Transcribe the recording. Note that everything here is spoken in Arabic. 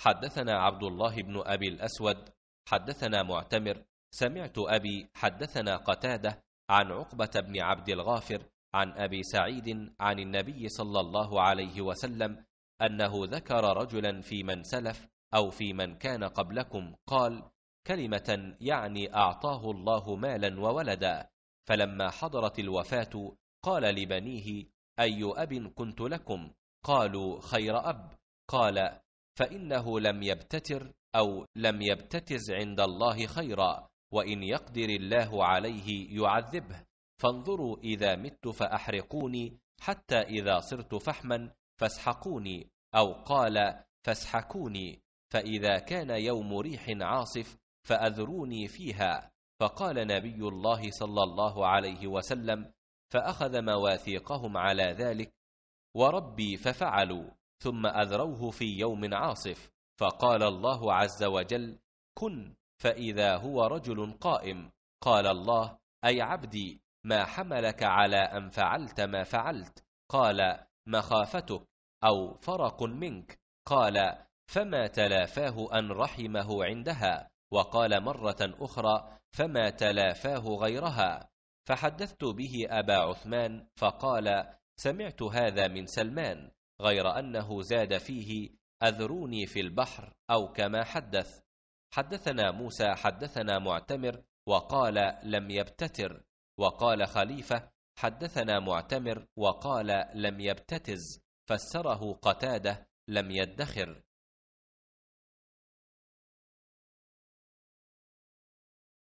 حدثنا عبد الله بن أبي الأسود حدثنا معتمر سمعت أبي حدثنا قتادة عن عقبة بن عبد الغافر عن أبي سعيد عن النبي صلى الله عليه وسلم أنه ذكر رجلا في من سلف أو في من كان قبلكم قال كلمة يعني أعطاه الله مالا وولدا فلما حضرت الوفاة قال لبنيه أي أب كنت لكم قالوا خير أب قال فانه لم يبتتر او لم يبتتز عند الله خيرا وان يقدر الله عليه يعذبه فانظروا اذا مت فاحرقوني حتى اذا صرت فحما فاسحقوني او قال فاسحكوني فاذا كان يوم ريح عاصف فاذروني فيها فقال نبي الله صلى الله عليه وسلم فاخذ مواثيقهم على ذلك وربي ففعلوا ثم أذروه في يوم عاصف فقال الله عز وجل كن فإذا هو رجل قائم قال الله أي عبدي ما حملك على أن فعلت ما فعلت قال مخافتك أو فرق منك قال فما تلافاه أن رحمه عندها وقال مرة أخرى فما تلافاه غيرها فحدثت به أبا عثمان فقال سمعت هذا من سلمان غير أنه زاد فيه أذروني في البحر أو كما حدث حدثنا موسى حدثنا معتمر وقال لم يبتتر وقال خليفة حدثنا معتمر وقال لم يبتتز فسره قتاده لم يدخر